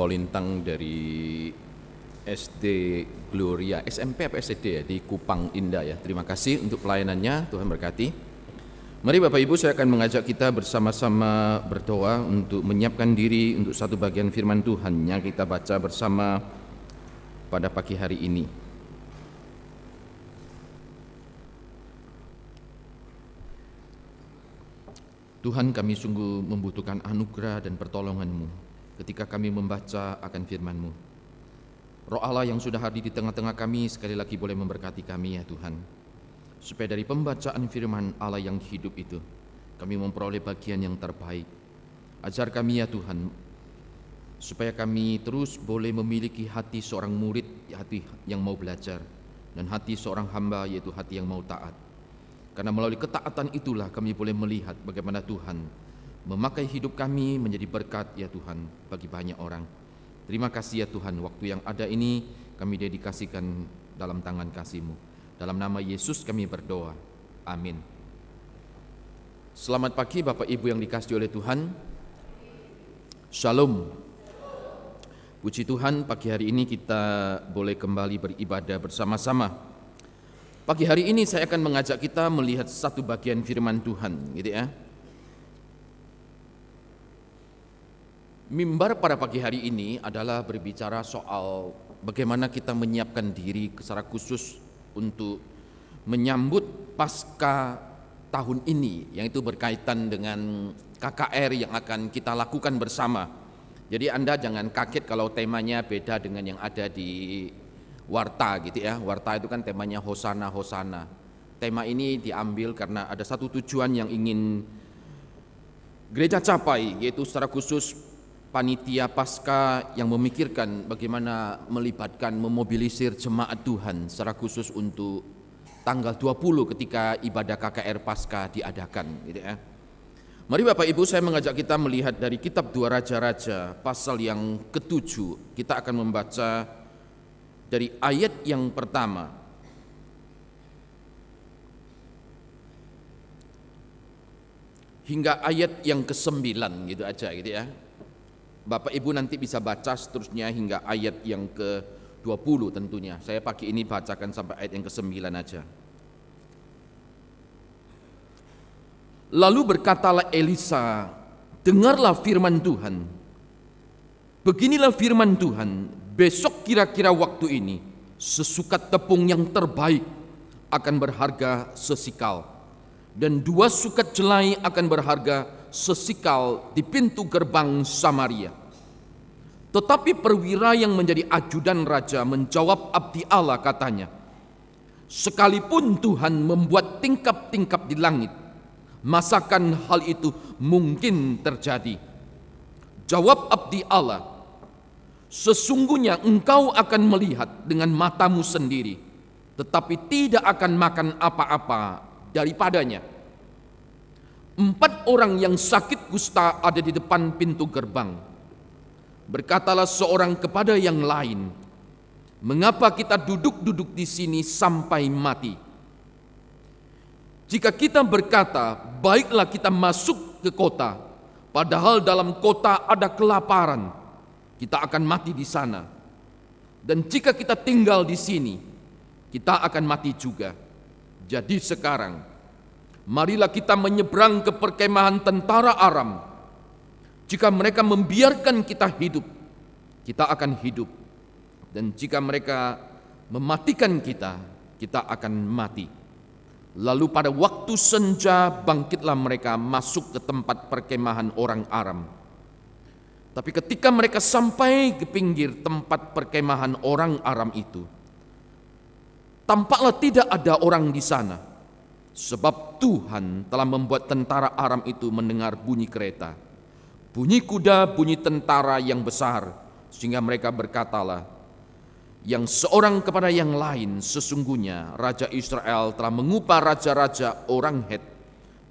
Kolintang dari SD Gloria, SMP apa SD ya di Kupang Indah ya. Terima kasih untuk pelayanannya, Tuhan berkati. Mari Bapak Ibu saya akan mengajak kita bersama-sama berdoa untuk menyiapkan diri untuk satu bagian firman Tuhan yang kita baca bersama pada pagi hari ini. Tuhan kami sungguh membutuhkan anugerah dan pertolongan-Mu ketika kami membaca akan firman-Mu. Roh Allah yang sudah hadir di tengah-tengah kami sekali lagi boleh memberkati kami ya Tuhan. Supaya dari pembacaan firman Allah yang hidup itu, kami memperoleh bagian yang terbaik. Ajar kami ya Tuhan, supaya kami terus boleh memiliki hati seorang murid, hati yang mau belajar, dan hati seorang hamba yaitu hati yang mau taat. Karena melalui ketaatan itulah kami boleh melihat bagaimana Tuhan memakai hidup kami menjadi berkat ya Tuhan bagi banyak orang. Terima kasih ya Tuhan waktu yang ada ini kami dedikasikan dalam tangan kasih-Mu. Dalam nama Yesus kami berdoa. Amin. Selamat pagi Bapak Ibu yang dikasih oleh Tuhan. Shalom. Puji Tuhan, pagi hari ini kita boleh kembali beribadah bersama-sama. Pagi hari ini saya akan mengajak kita melihat satu bagian firman Tuhan, gitu ya. Mimbar pada pagi hari ini adalah berbicara soal bagaimana kita menyiapkan diri secara khusus untuk menyambut pasca tahun ini yang itu berkaitan dengan KKR yang akan kita lakukan bersama. Jadi Anda jangan kaget kalau temanya beda dengan yang ada di Warta gitu ya. Warta itu kan temanya Hosana Hosana. Tema ini diambil karena ada satu tujuan yang ingin gereja capai yaitu secara khusus panitia pasca yang memikirkan bagaimana melibatkan memobilisir jemaat Tuhan secara khusus untuk tanggal 20 ketika ibadah KKR pasca diadakan gitu ya. Mari Bapak Ibu saya mengajak kita melihat dari kitab Dua Raja-Raja pasal yang ketujuh kita akan membaca dari ayat yang pertama hingga ayat yang kesembilan gitu aja gitu ya Bapak Ibu nanti bisa baca seterusnya hingga ayat yang ke-20 tentunya. Saya pagi ini bacakan sampai ayat yang ke-9 aja. Lalu berkatalah Elisa, dengarlah firman Tuhan. Beginilah firman Tuhan, besok kira-kira waktu ini, sesukat tepung yang terbaik akan berharga sesikal, dan dua sukat jelai akan berharga sesikal di pintu gerbang Samaria. Tetapi perwira yang menjadi ajudan raja menjawab abdi Allah katanya, Sekalipun Tuhan membuat tingkap-tingkap di langit, masakan hal itu mungkin terjadi. Jawab abdi Allah, Sesungguhnya engkau akan melihat dengan matamu sendiri, tetapi tidak akan makan apa-apa daripadanya.' Empat orang yang sakit kusta ada di depan pintu gerbang. Berkatalah seorang kepada yang lain, "Mengapa kita duduk-duduk di sini sampai mati? Jika kita berkata, 'Baiklah kita masuk ke kota,' padahal dalam kota ada kelaparan, kita akan mati di sana. Dan jika kita tinggal di sini, kita akan mati juga. Jadi sekarang, Marilah kita menyeberang ke perkemahan tentara Aram. Jika mereka membiarkan kita hidup, kita akan hidup. Dan jika mereka mematikan kita, kita akan mati. Lalu pada waktu senja bangkitlah mereka masuk ke tempat perkemahan orang Aram. Tapi ketika mereka sampai ke pinggir tempat perkemahan orang Aram itu, tampaklah tidak ada orang di sana Sebab Tuhan telah membuat tentara Aram itu mendengar bunyi kereta, bunyi kuda, bunyi tentara yang besar, sehingga mereka berkatalah, yang seorang kepada yang lain sesungguhnya Raja Israel telah mengupah raja-raja orang Het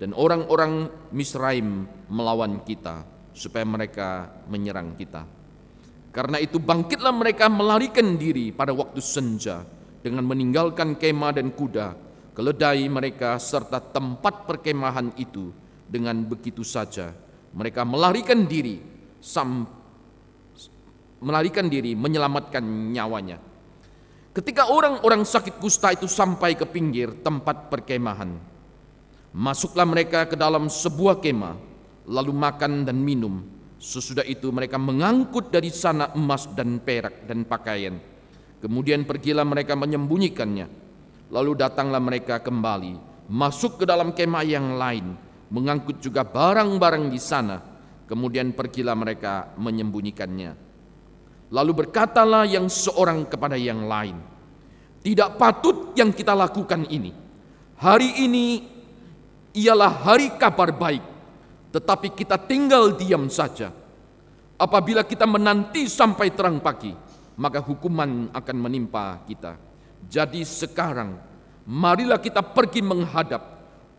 dan orang-orang Misraim melawan kita supaya mereka menyerang kita. Karena itu bangkitlah mereka melarikan diri pada waktu senja dengan meninggalkan kema dan kuda keledai mereka serta tempat perkemahan itu dengan begitu saja mereka melarikan diri sam, melarikan diri menyelamatkan nyawanya ketika orang-orang sakit kusta itu sampai ke pinggir tempat perkemahan masuklah mereka ke dalam sebuah kemah lalu makan dan minum sesudah itu mereka mengangkut dari sana emas dan perak dan pakaian kemudian pergilah mereka menyembunyikannya Lalu datanglah mereka kembali, masuk ke dalam kemah yang lain, mengangkut juga barang-barang di sana. Kemudian pergilah mereka menyembunyikannya. Lalu berkatalah yang seorang kepada yang lain, "Tidak patut yang kita lakukan ini. Hari ini ialah hari kabar baik, tetapi kita tinggal diam saja. Apabila kita menanti sampai terang pagi, maka hukuman akan menimpa kita." Jadi sekarang marilah kita pergi menghadap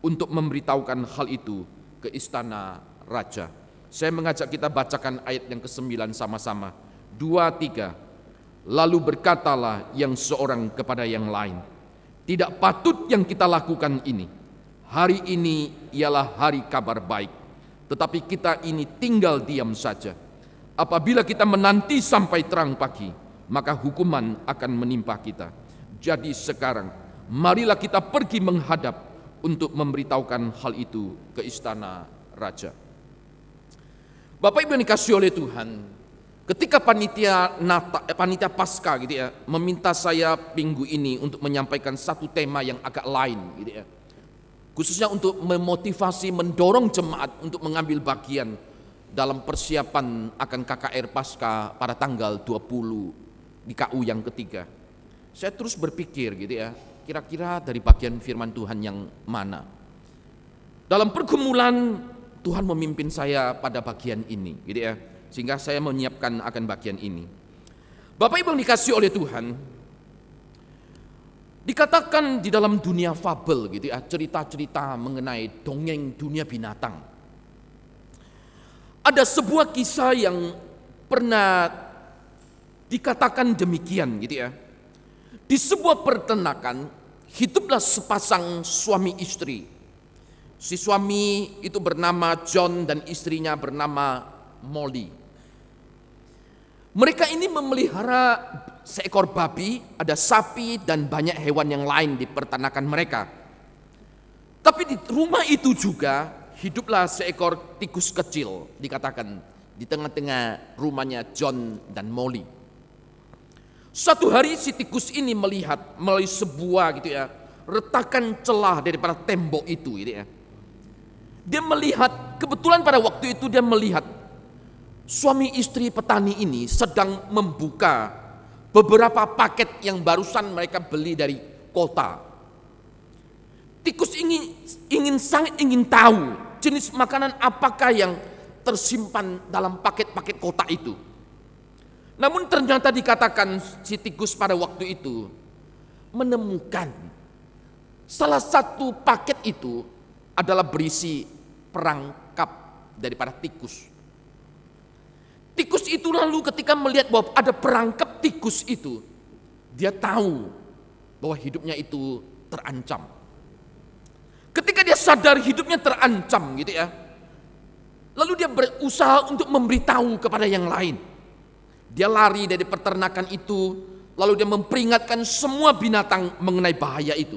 untuk memberitahukan hal itu ke istana raja. Saya mengajak kita bacakan ayat yang ke-9 sama-sama. Dua, tiga. Lalu berkatalah yang seorang kepada yang lain. Tidak patut yang kita lakukan ini. Hari ini ialah hari kabar baik. Tetapi kita ini tinggal diam saja. Apabila kita menanti sampai terang pagi, maka hukuman akan menimpa kita. Jadi sekarang marilah kita pergi menghadap untuk memberitahukan hal itu ke istana raja. Bapak Ibu yang dikasih oleh Tuhan, ketika panitia Nata, eh, panitia Pasca gitu ya, meminta saya minggu ini untuk menyampaikan satu tema yang agak lain gitu ya. Khususnya untuk memotivasi, mendorong jemaat untuk mengambil bagian dalam persiapan akan KKR Pasca pada tanggal 20 di KU yang ketiga. Saya terus berpikir gitu ya, kira-kira dari bagian firman Tuhan yang mana. Dalam pergumulan Tuhan memimpin saya pada bagian ini gitu ya. Sehingga saya menyiapkan akan bagian ini. Bapak Ibu yang dikasih oleh Tuhan, Dikatakan di dalam dunia fabel gitu ya, cerita-cerita mengenai dongeng dunia binatang. Ada sebuah kisah yang pernah dikatakan demikian gitu ya. Di sebuah pertenakan hiduplah sepasang suami istri. Si suami itu bernama John dan istrinya bernama Molly. Mereka ini memelihara seekor babi, ada sapi dan banyak hewan yang lain di pertanakan mereka. Tapi di rumah itu juga hiduplah seekor tikus kecil dikatakan di tengah-tengah rumahnya John dan Molly. Suatu hari si tikus ini melihat melalui sebuah gitu ya, retakan celah daripada tembok itu gitu ya. Dia melihat, kebetulan pada waktu itu dia melihat suami istri petani ini sedang membuka beberapa paket yang barusan mereka beli dari kota. Tikus ingin ingin sangat ingin tahu jenis makanan apakah yang tersimpan dalam paket-paket kota itu. Namun ternyata dikatakan si tikus pada waktu itu menemukan salah satu paket itu adalah berisi perangkap daripada tikus. Tikus itu lalu ketika melihat bahwa ada perangkap tikus itu, dia tahu bahwa hidupnya itu terancam. Ketika dia sadar hidupnya terancam gitu ya, lalu dia berusaha untuk memberitahu kepada yang lain dia lari dari peternakan itu, lalu dia memperingatkan semua binatang mengenai bahaya itu.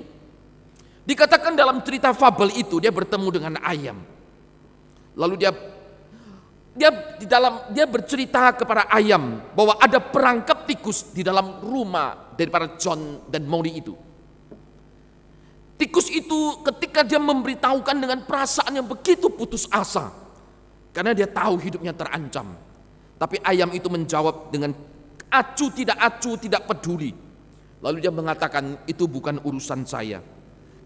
Dikatakan dalam cerita fabel itu dia bertemu dengan ayam. Lalu dia dia di dalam dia bercerita kepada ayam bahwa ada perangkap tikus di dalam rumah dari para John dan Molly itu. Tikus itu ketika dia memberitahukan dengan perasaan yang begitu putus asa karena dia tahu hidupnya terancam. Tapi ayam itu menjawab dengan acu tidak acu tidak peduli. Lalu dia mengatakan itu bukan urusan saya.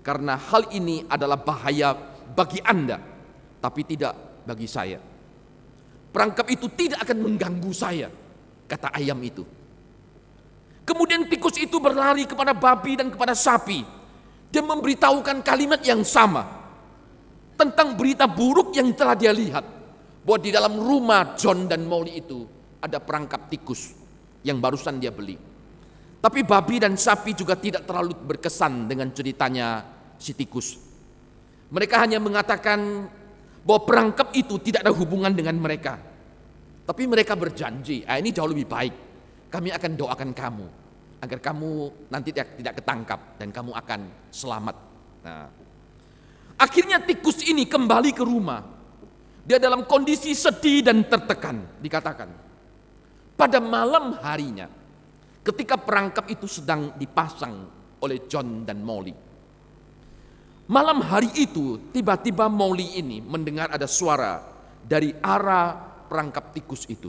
Karena hal ini adalah bahaya bagi Anda, tapi tidak bagi saya. Perangkap itu tidak akan mengganggu saya, kata ayam itu. Kemudian tikus itu berlari kepada babi dan kepada sapi. Dia memberitahukan kalimat yang sama tentang berita buruk yang telah dia lihat bahwa di dalam rumah John dan Molly itu ada perangkap tikus yang barusan dia beli. Tapi babi dan sapi juga tidak terlalu berkesan dengan ceritanya si tikus. Mereka hanya mengatakan bahwa perangkap itu tidak ada hubungan dengan mereka. Tapi mereka berjanji, ah, ini jauh lebih baik. Kami akan doakan kamu agar kamu nanti tidak, ketangkap dan kamu akan selamat. Nah, akhirnya tikus ini kembali ke rumah dia dalam kondisi sedih dan tertekan, dikatakan. Pada malam harinya, ketika perangkap itu sedang dipasang oleh John dan Molly. Malam hari itu, tiba-tiba Molly ini mendengar ada suara dari arah perangkap tikus itu.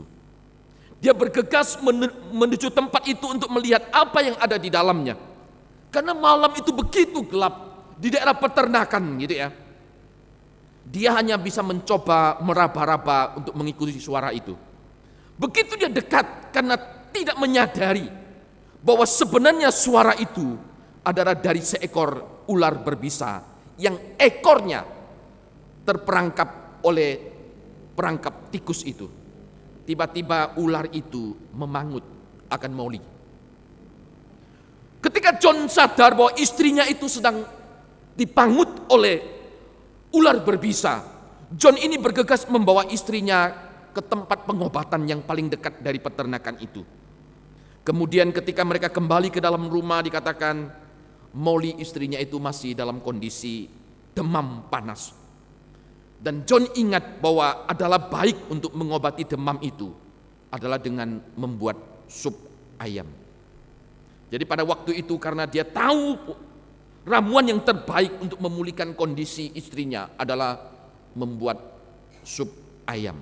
Dia bergegas menuju tempat itu untuk melihat apa yang ada di dalamnya. Karena malam itu begitu gelap di daerah peternakan gitu ya. Dia hanya bisa mencoba meraba-raba untuk mengikuti suara itu. Begitu dia dekat karena tidak menyadari bahwa sebenarnya suara itu adalah dari seekor ular berbisa yang ekornya terperangkap oleh perangkap tikus itu. Tiba-tiba ular itu memangut akan mauli. Ketika John sadar bahwa istrinya itu sedang dipangut oleh ular berbisa. John ini bergegas membawa istrinya ke tempat pengobatan yang paling dekat dari peternakan itu. Kemudian ketika mereka kembali ke dalam rumah dikatakan Molly istrinya itu masih dalam kondisi demam panas. Dan John ingat bahwa adalah baik untuk mengobati demam itu adalah dengan membuat sup ayam. Jadi pada waktu itu karena dia tahu Ramuan yang terbaik untuk memulihkan kondisi istrinya adalah membuat sup ayam.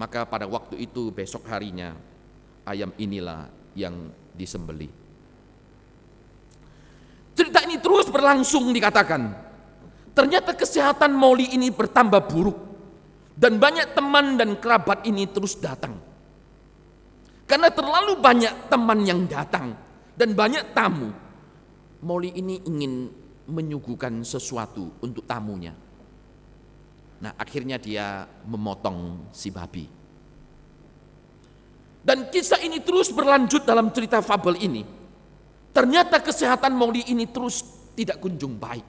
Maka pada waktu itu besok harinya ayam inilah yang disembeli. Cerita ini terus berlangsung dikatakan. Ternyata kesehatan Molly ini bertambah buruk dan banyak teman dan kerabat ini terus datang. Karena terlalu banyak teman yang datang dan banyak tamu Moli ini ingin menyuguhkan sesuatu untuk tamunya. Nah, akhirnya dia memotong si babi. Dan kisah ini terus berlanjut dalam cerita fabel ini. Ternyata kesehatan Moli ini terus tidak kunjung baik.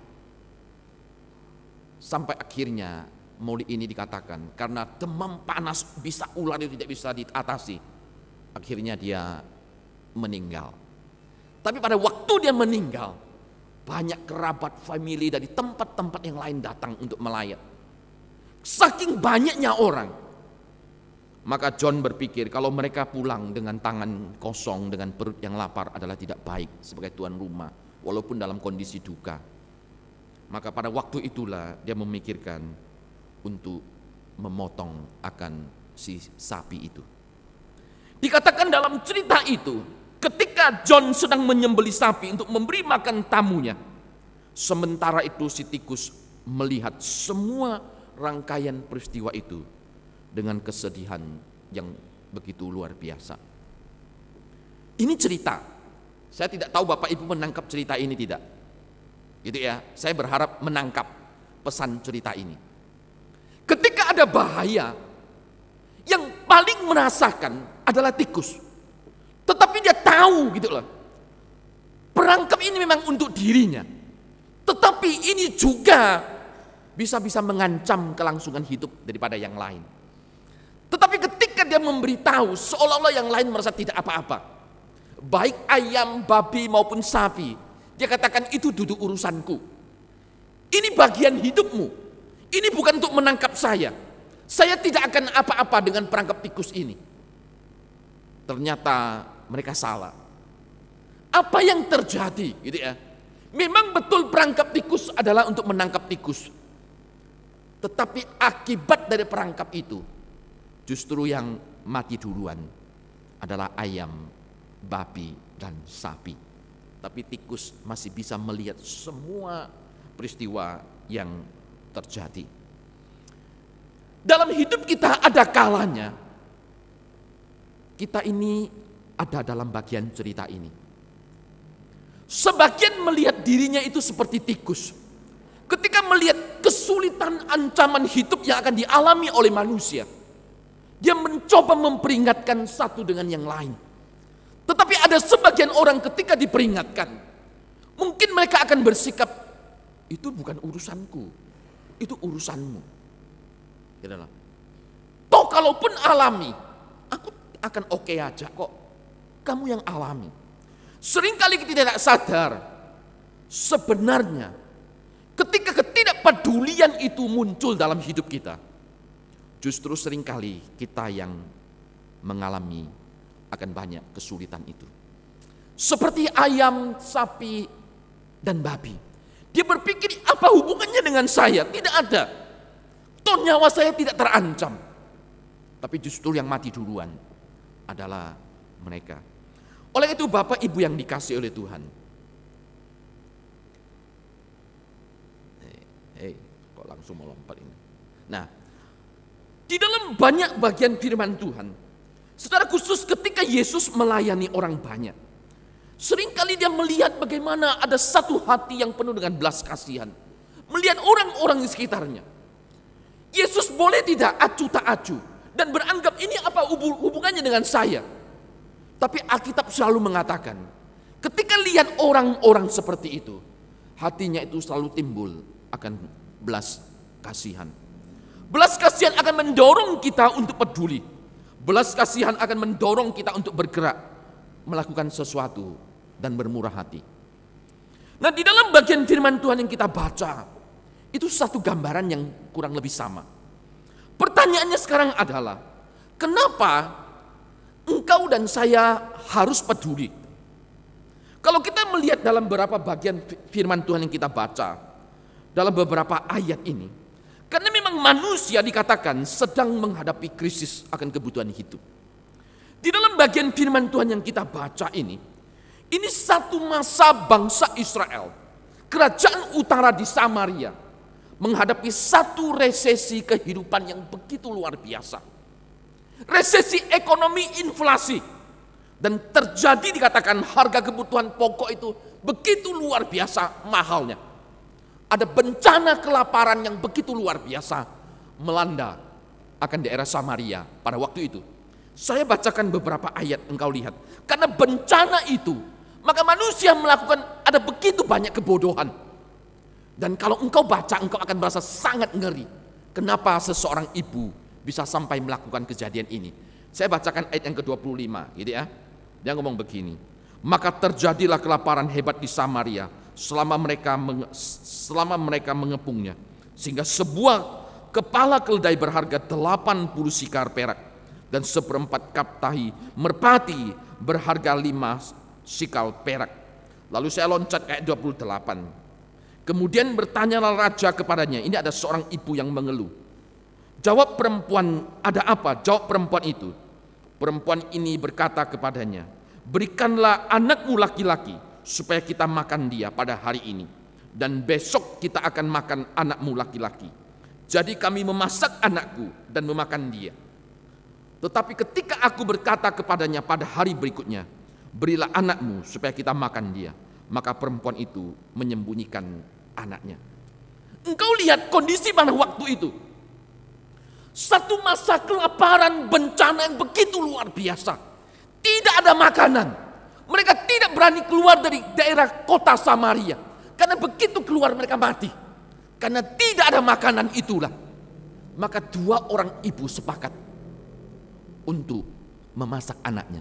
Sampai akhirnya Moli ini dikatakan karena demam panas bisa ular itu tidak bisa diatasi. Akhirnya dia meninggal. Tapi pada waktu dia meninggal, banyak kerabat family dari tempat-tempat yang lain datang untuk melayat. Saking banyaknya orang, maka John berpikir kalau mereka pulang dengan tangan kosong, dengan perut yang lapar adalah tidak baik sebagai tuan rumah, walaupun dalam kondisi duka. Maka pada waktu itulah dia memikirkan untuk memotong akan si sapi itu. Dikatakan dalam cerita itu, ketika John sedang menyembeli sapi untuk memberi makan tamunya. Sementara itu si tikus melihat semua rangkaian peristiwa itu dengan kesedihan yang begitu luar biasa. Ini cerita. Saya tidak tahu Bapak Ibu menangkap cerita ini tidak. Gitu ya. Saya berharap menangkap pesan cerita ini. Ketika ada bahaya, yang paling merasakan adalah tikus. Tetapi dia tahu gitu loh. Perangkap ini memang untuk dirinya. Tetapi ini juga bisa-bisa mengancam kelangsungan hidup daripada yang lain. Tetapi ketika dia memberitahu seolah-olah yang lain merasa tidak apa-apa. Baik ayam, babi maupun sapi. Dia katakan itu duduk urusanku. Ini bagian hidupmu. Ini bukan untuk menangkap saya. Saya tidak akan apa-apa dengan perangkap tikus ini. Ternyata mereka salah. Apa yang terjadi gitu ya? Memang betul perangkap tikus adalah untuk menangkap tikus. Tetapi akibat dari perangkap itu justru yang mati duluan adalah ayam, babi, dan sapi. Tapi tikus masih bisa melihat semua peristiwa yang terjadi. Dalam hidup kita ada kalanya kita ini ada dalam bagian cerita ini. Sebagian melihat dirinya itu seperti tikus. Ketika melihat kesulitan ancaman hidup yang akan dialami oleh manusia, dia mencoba memperingatkan satu dengan yang lain. Tetapi ada sebagian orang ketika diperingatkan, mungkin mereka akan bersikap, itu bukan urusanku, itu urusanmu. Gitu Toh kalaupun alami, aku akan oke okay aja kok kamu yang alami. Seringkali kita tidak sadar sebenarnya ketika ketidakpedulian itu muncul dalam hidup kita. Justru seringkali kita yang mengalami akan banyak kesulitan itu. Seperti ayam, sapi, dan babi. Dia berpikir apa hubungannya dengan saya? Tidak ada. Toh nyawa saya tidak terancam. Tapi justru yang mati duluan adalah mereka. Oleh itu Bapak Ibu yang dikasih oleh Tuhan. Hei, eh, eh, hey, kok langsung mau lompat ini. Nah, di dalam banyak bagian firman Tuhan, secara khusus ketika Yesus melayani orang banyak, seringkali dia melihat bagaimana ada satu hati yang penuh dengan belas kasihan. Melihat orang-orang di sekitarnya. Yesus boleh tidak acu tak acu dan beranggap ini apa hubungannya dengan saya? Tapi Alkitab selalu mengatakan, ketika lihat orang-orang seperti itu, hatinya itu selalu timbul akan belas kasihan. Belas kasihan akan mendorong kita untuk peduli. Belas kasihan akan mendorong kita untuk bergerak, melakukan sesuatu dan bermurah hati. Nah, di dalam bagian firman Tuhan yang kita baca, itu satu gambaran yang kurang lebih sama. Pertanyaannya sekarang adalah, kenapa engkau dan saya harus peduli. Kalau kita melihat dalam beberapa bagian firman Tuhan yang kita baca, dalam beberapa ayat ini, karena memang manusia dikatakan sedang menghadapi krisis akan kebutuhan hidup. Di dalam bagian firman Tuhan yang kita baca ini, ini satu masa bangsa Israel, kerajaan utara di Samaria, menghadapi satu resesi kehidupan yang begitu luar biasa Resesi ekonomi inflasi dan terjadi dikatakan harga kebutuhan pokok itu begitu luar biasa mahalnya. Ada bencana kelaparan yang begitu luar biasa melanda akan daerah Samaria pada waktu itu. Saya bacakan beberapa ayat engkau lihat. Karena bencana itu, maka manusia melakukan ada begitu banyak kebodohan. Dan kalau engkau baca, engkau akan merasa sangat ngeri. Kenapa seseorang ibu bisa sampai melakukan kejadian ini. Saya bacakan ayat yang ke-25 gitu ya. Dia ngomong begini. Maka terjadilah kelaparan hebat di Samaria selama mereka menge, selama mereka mengepungnya sehingga sebuah kepala keledai berharga 80 sikar perak dan seperempat kap tahi merpati berharga 5 sikal perak. Lalu saya loncat ke ayat 28. Kemudian bertanyalah raja kepadanya, ini ada seorang ibu yang mengeluh. Jawab perempuan, ada apa? Jawab perempuan itu. Perempuan ini berkata kepadanya, berikanlah anakmu laki-laki supaya kita makan dia pada hari ini. Dan besok kita akan makan anakmu laki-laki. Jadi kami memasak anakku dan memakan dia. Tetapi ketika aku berkata kepadanya pada hari berikutnya, berilah anakmu supaya kita makan dia. Maka perempuan itu menyembunyikan anaknya. Engkau lihat kondisi mana waktu itu. Satu masa kelaparan bencana yang begitu luar biasa. Tidak ada makanan. Mereka tidak berani keluar dari daerah kota Samaria. Karena begitu keluar mereka mati. Karena tidak ada makanan itulah. Maka dua orang ibu sepakat untuk memasak anaknya.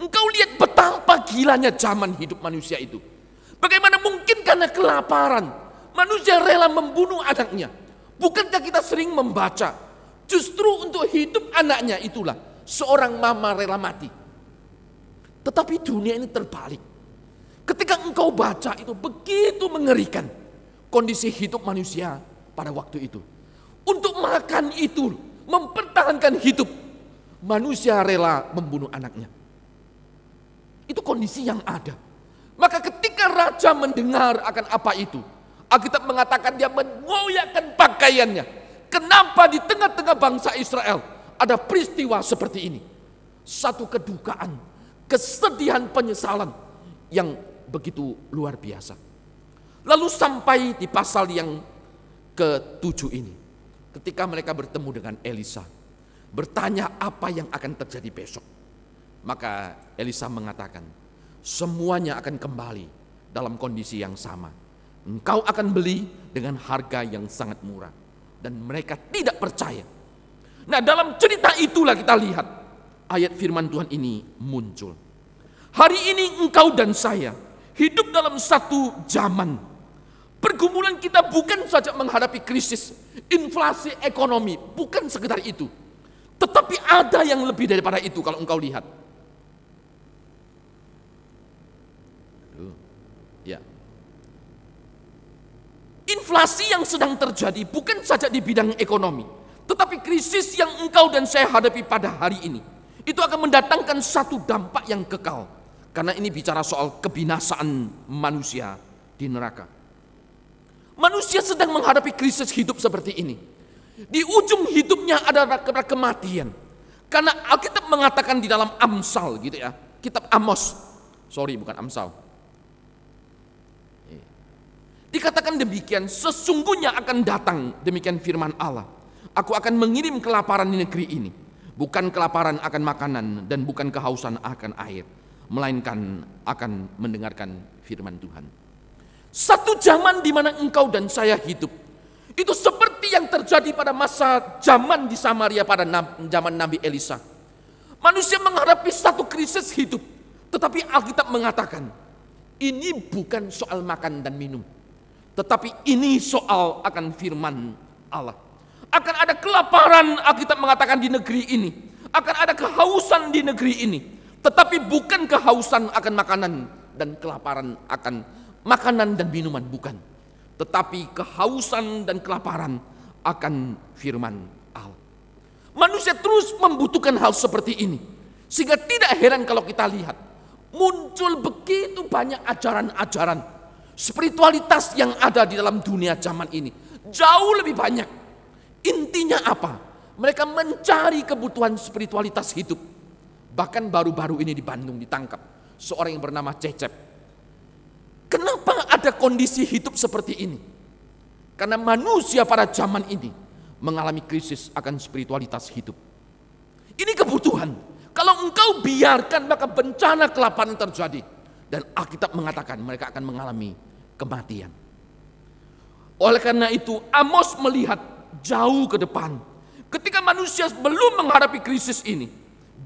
Engkau lihat betapa gilanya zaman hidup manusia itu. Bagaimana mungkin karena kelaparan manusia rela membunuh anaknya Bukankah kita sering membaca justru untuk hidup anaknya itulah seorang mama rela mati. Tetapi dunia ini terbalik. Ketika engkau baca itu begitu mengerikan kondisi hidup manusia pada waktu itu. Untuk makan itu, mempertahankan hidup, manusia rela membunuh anaknya. Itu kondisi yang ada. Maka ketika raja mendengar akan apa itu, Alkitab mengatakan dia mengoyakkan pakaiannya. Kenapa di tengah-tengah bangsa Israel ada peristiwa seperti ini? Satu kedukaan, kesedihan penyesalan yang begitu luar biasa. Lalu sampai di pasal yang ketujuh ini. Ketika mereka bertemu dengan Elisa. Bertanya apa yang akan terjadi besok. Maka Elisa mengatakan, semuanya akan kembali dalam kondisi yang sama Engkau akan beli dengan harga yang sangat murah. Dan mereka tidak percaya. Nah dalam cerita itulah kita lihat ayat firman Tuhan ini muncul. Hari ini engkau dan saya hidup dalam satu zaman. Pergumulan kita bukan saja menghadapi krisis, inflasi ekonomi, bukan sekedar itu. Tetapi ada yang lebih daripada itu kalau engkau lihat. inflasi yang sedang terjadi bukan saja di bidang ekonomi, tetapi krisis yang engkau dan saya hadapi pada hari ini. Itu akan mendatangkan satu dampak yang kekal. Karena ini bicara soal kebinasaan manusia di neraka. Manusia sedang menghadapi krisis hidup seperti ini. Di ujung hidupnya ada kematian. Karena Alkitab mengatakan di dalam Amsal gitu ya, kitab Amos. Sorry bukan Amsal, Dikatakan demikian, sesungguhnya akan datang demikian firman Allah. Aku akan mengirim kelaparan di negeri ini. Bukan kelaparan akan makanan dan bukan kehausan akan air. Melainkan akan mendengarkan firman Tuhan. Satu zaman di mana engkau dan saya hidup. Itu seperti yang terjadi pada masa zaman di Samaria pada zaman Nabi Elisa. Manusia menghadapi satu krisis hidup. Tetapi Alkitab mengatakan, ini bukan soal makan dan minum. Tetapi ini soal akan firman Allah. Akan ada kelaparan, Alkitab mengatakan di negeri ini. Akan ada kehausan di negeri ini. Tetapi bukan kehausan akan makanan dan kelaparan akan makanan dan minuman, bukan. Tetapi kehausan dan kelaparan akan firman Allah. Manusia terus membutuhkan hal seperti ini. Sehingga tidak heran kalau kita lihat muncul begitu banyak ajaran-ajaran Spiritualitas yang ada di dalam dunia zaman ini jauh lebih banyak. Intinya apa? Mereka mencari kebutuhan spiritualitas hidup. Bahkan baru-baru ini di Bandung ditangkap seorang yang bernama Cecep. Kenapa ada kondisi hidup seperti ini? Karena manusia pada zaman ini mengalami krisis akan spiritualitas hidup. Ini kebutuhan. Kalau engkau biarkan maka bencana kelaparan terjadi. Dan Alkitab mengatakan mereka akan mengalami kematian. Oleh karena itu Amos melihat jauh ke depan. Ketika manusia belum menghadapi krisis ini,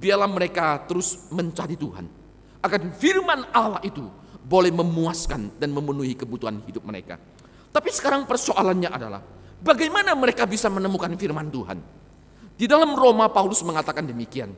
biarlah mereka terus mencari Tuhan. Agar firman Allah itu boleh memuaskan dan memenuhi kebutuhan hidup mereka. Tapi sekarang persoalannya adalah bagaimana mereka bisa menemukan firman Tuhan. Di dalam Roma Paulus mengatakan demikian.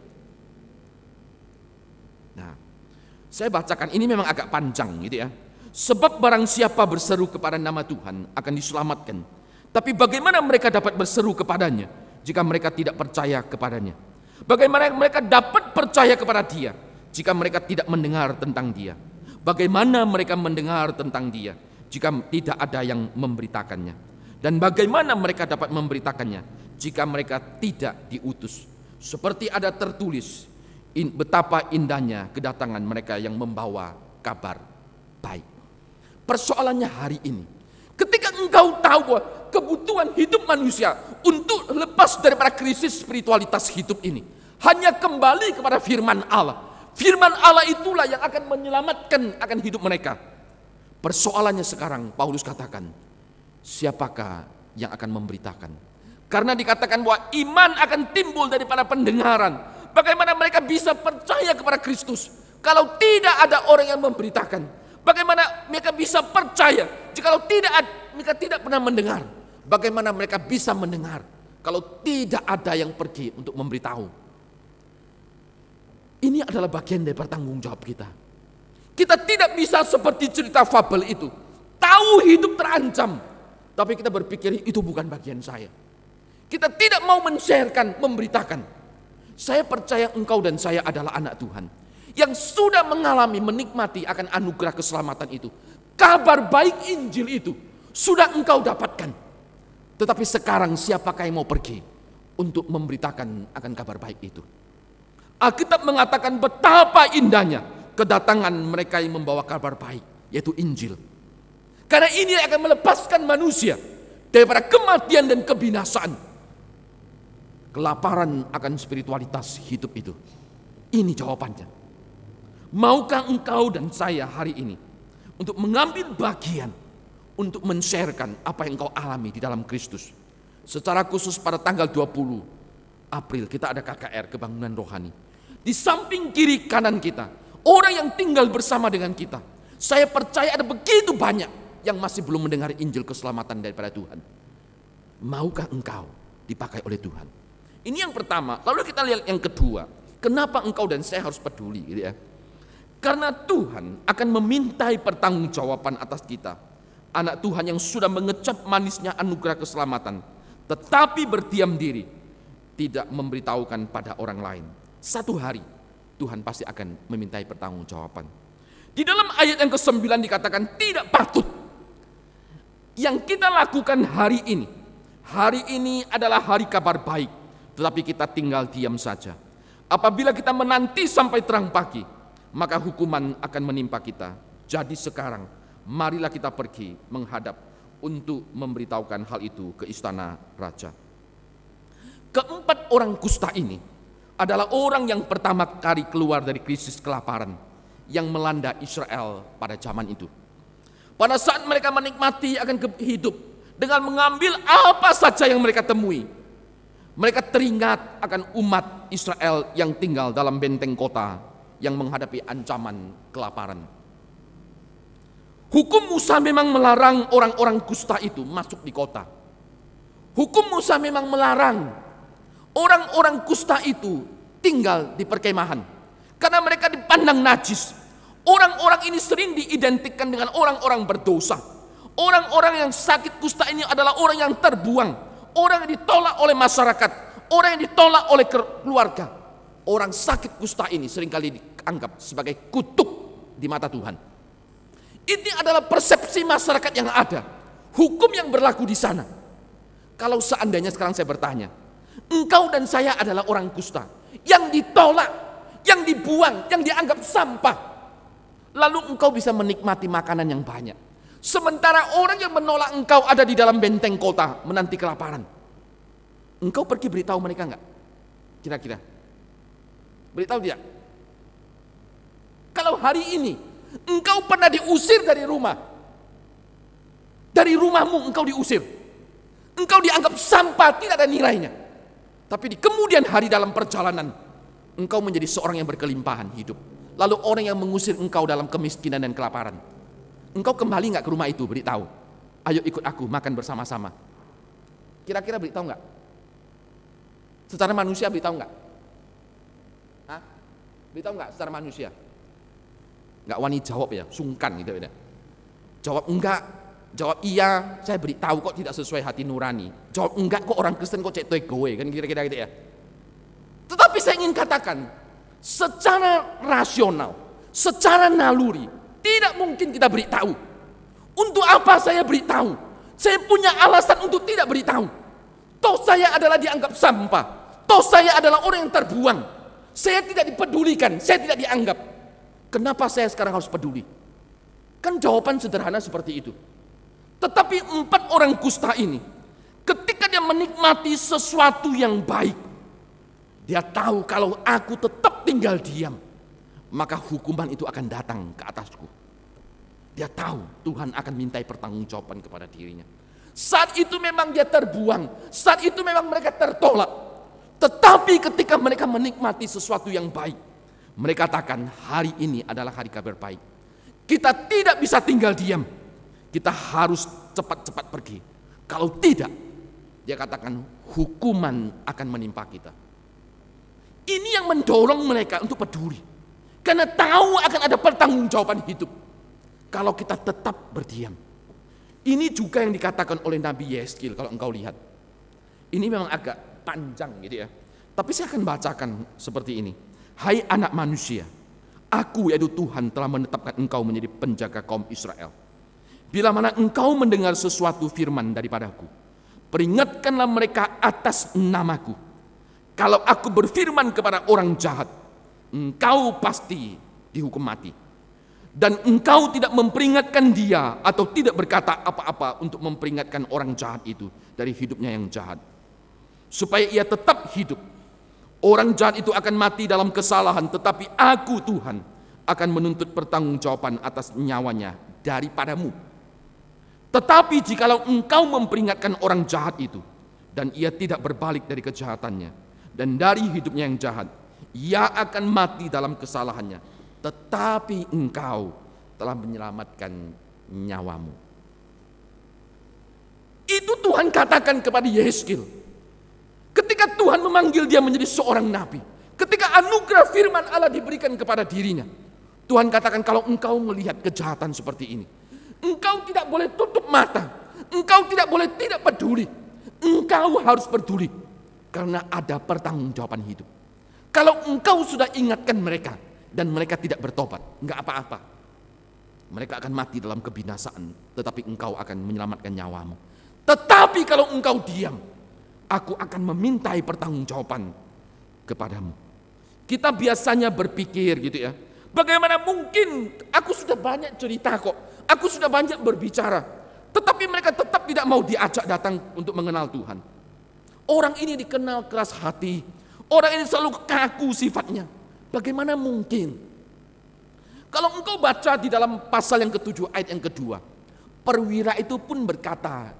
Saya bacakan ini memang agak panjang gitu ya. Sebab barang siapa berseru kepada nama Tuhan akan diselamatkan. Tapi bagaimana mereka dapat berseru kepadanya jika mereka tidak percaya kepadanya? Bagaimana mereka dapat percaya kepada Dia jika mereka tidak mendengar tentang Dia? Bagaimana mereka mendengar tentang Dia jika tidak ada yang memberitakannya? Dan bagaimana mereka dapat memberitakannya jika mereka tidak diutus? Seperti ada tertulis, in, betapa indahnya kedatangan mereka yang membawa kabar baik. Persoalannya hari ini, ketika engkau tahu bahwa kebutuhan hidup manusia untuk lepas daripada krisis spiritualitas hidup ini hanya kembali kepada firman Allah. Firman Allah itulah yang akan menyelamatkan akan hidup mereka. Persoalannya sekarang Paulus katakan, siapakah yang akan memberitakan? Karena dikatakan bahwa iman akan timbul daripada pendengaran Bagaimana mereka bisa percaya kepada Kristus kalau tidak ada orang yang memberitakan? Bagaimana mereka bisa percaya jikalau tidak mereka tidak pernah mendengar? Bagaimana mereka bisa mendengar kalau tidak ada yang pergi untuk memberitahu? Ini adalah bagian dari tanggung jawab kita. Kita tidak bisa seperti cerita fabel itu. Tahu hidup terancam, tapi kita berpikir itu bukan bagian saya. Kita tidak mau men-sharekan, memberitakan. Saya percaya engkau dan saya adalah anak Tuhan. Yang sudah mengalami, menikmati akan anugerah keselamatan itu. Kabar baik Injil itu sudah engkau dapatkan. Tetapi sekarang siapakah yang mau pergi untuk memberitakan akan kabar baik itu. Alkitab mengatakan betapa indahnya kedatangan mereka yang membawa kabar baik, yaitu Injil. Karena ini akan melepaskan manusia daripada kematian dan kebinasaan Kelaparan akan spiritualitas hidup itu. Ini jawabannya. Maukah engkau dan saya hari ini untuk mengambil bagian untuk men apa yang kau alami di dalam Kristus. Secara khusus pada tanggal 20 April kita ada KKR kebangunan rohani. Di samping kiri kanan kita, orang yang tinggal bersama dengan kita. Saya percaya ada begitu banyak yang masih belum mendengar Injil keselamatan daripada Tuhan. Maukah engkau dipakai oleh Tuhan? Ini yang pertama. Lalu kita lihat yang kedua. Kenapa engkau dan saya harus peduli gitu ya? Karena Tuhan akan memintai pertanggungjawaban atas kita. Anak Tuhan yang sudah mengecap manisnya anugerah keselamatan, tetapi berdiam diri, tidak memberitahukan pada orang lain. Satu hari Tuhan pasti akan memintai pertanggungjawaban. Di dalam ayat yang ke-9 dikatakan tidak patut. Yang kita lakukan hari ini, hari ini adalah hari kabar baik tetapi kita tinggal diam saja. Apabila kita menanti sampai terang pagi, maka hukuman akan menimpa kita. Jadi sekarang, marilah kita pergi menghadap untuk memberitahukan hal itu ke istana raja. Keempat orang kusta ini adalah orang yang pertama kali keluar dari krisis kelaparan yang melanda Israel pada zaman itu. Pada saat mereka menikmati akan hidup dengan mengambil apa saja yang mereka temui, mereka teringat akan umat Israel yang tinggal dalam benteng kota yang menghadapi ancaman kelaparan. Hukum Musa memang melarang orang-orang kusta itu masuk di kota. Hukum Musa memang melarang orang-orang kusta itu tinggal di perkemahan karena mereka dipandang najis. Orang-orang ini sering diidentikan dengan orang-orang berdosa. Orang-orang yang sakit kusta ini adalah orang yang terbuang, orang yang ditolak oleh masyarakat, orang yang ditolak oleh keluarga. Orang sakit kusta ini seringkali dianggap sebagai kutuk di mata Tuhan. Ini adalah persepsi masyarakat yang ada, hukum yang berlaku di sana. Kalau seandainya sekarang saya bertanya, engkau dan saya adalah orang kusta yang ditolak, yang dibuang, yang dianggap sampah. Lalu engkau bisa menikmati makanan yang banyak Sementara orang yang menolak engkau ada di dalam benteng kota menanti kelaparan. Engkau pergi beritahu mereka enggak? Kira-kira. Beritahu dia. Kalau hari ini engkau pernah diusir dari rumah. Dari rumahmu engkau diusir. Engkau dianggap sampah, tidak ada nilainya. Tapi di kemudian hari dalam perjalanan engkau menjadi seorang yang berkelimpahan hidup. Lalu orang yang mengusir engkau dalam kemiskinan dan kelaparan. Engkau kembali nggak ke rumah itu? Beritahu. Ayo ikut aku makan bersama-sama. Kira-kira beritahu nggak? Secara manusia beritahu nggak? Hah? Beritahu nggak secara manusia? Nggak wani jawab ya, sungkan gitu ya. Jawab enggak, jawab iya, saya beritahu kok tidak sesuai hati nurani. Jawab enggak kok orang Kristen kok cek toy gue kan kira-kira gitu ya. Tetapi saya ingin katakan, secara rasional, secara naluri, tidak mungkin kita beritahu. Untuk apa saya beritahu? Saya punya alasan untuk tidak beritahu. Toh saya adalah dianggap sampah. Toh saya adalah orang yang terbuang. Saya tidak dipedulikan, saya tidak dianggap. Kenapa saya sekarang harus peduli? Kan jawaban sederhana seperti itu. Tetapi empat orang kusta ini, ketika dia menikmati sesuatu yang baik, dia tahu kalau aku tetap tinggal diam, maka hukuman itu akan datang ke atasku. Dia tahu Tuhan akan mintai pertanggungjawaban kepada dirinya. Saat itu memang dia terbuang, saat itu memang mereka tertolak. Tetapi ketika mereka menikmati sesuatu yang baik, mereka katakan hari ini adalah hari kabar baik. Kita tidak bisa tinggal diam. Kita harus cepat-cepat pergi. Kalau tidak, dia katakan hukuman akan menimpa kita. Ini yang mendorong mereka untuk peduli. Karena tahu akan ada pertanggungjawaban hidup. Kalau kita tetap berdiam. Ini juga yang dikatakan oleh Nabi Yesus. kalau engkau lihat. Ini memang agak panjang gitu ya. Tapi saya akan bacakan seperti ini. Hai anak manusia, aku yaitu Tuhan telah menetapkan engkau menjadi penjaga kaum Israel. Bila mana engkau mendengar sesuatu firman daripadaku, peringatkanlah mereka atas namaku. Kalau aku berfirman kepada orang jahat, engkau pasti dihukum mati. Dan engkau tidak memperingatkan dia atau tidak berkata apa-apa untuk memperingatkan orang jahat itu dari hidupnya yang jahat. Supaya ia tetap hidup. Orang jahat itu akan mati dalam kesalahan tetapi aku Tuhan akan menuntut pertanggungjawaban atas nyawanya daripadamu. Tetapi jikalau engkau memperingatkan orang jahat itu dan ia tidak berbalik dari kejahatannya dan dari hidupnya yang jahat, ia akan mati dalam kesalahannya, tetapi engkau telah menyelamatkan nyawamu. Itu Tuhan katakan kepada Yeskil. Ketika Tuhan memanggil dia menjadi seorang nabi, ketika anugerah firman Allah diberikan kepada dirinya, Tuhan katakan kalau engkau melihat kejahatan seperti ini, engkau tidak boleh tutup mata, engkau tidak boleh tidak peduli, engkau harus peduli karena ada pertanggungjawaban hidup. Kalau engkau sudah ingatkan mereka dan mereka tidak bertobat, enggak apa-apa. Mereka akan mati dalam kebinasaan, tetapi engkau akan menyelamatkan nyawamu. Tetapi kalau engkau diam, aku akan memintai pertanggungjawaban kepadamu. Kita biasanya berpikir gitu ya. Bagaimana mungkin aku sudah banyak cerita kok, aku sudah banyak berbicara, tetapi mereka tetap tidak mau diajak datang untuk mengenal Tuhan. Orang ini dikenal keras hati, Orang ini selalu kaku sifatnya. Bagaimana mungkin? Kalau engkau baca di dalam pasal yang ketujuh ayat yang kedua, perwira itu pun berkata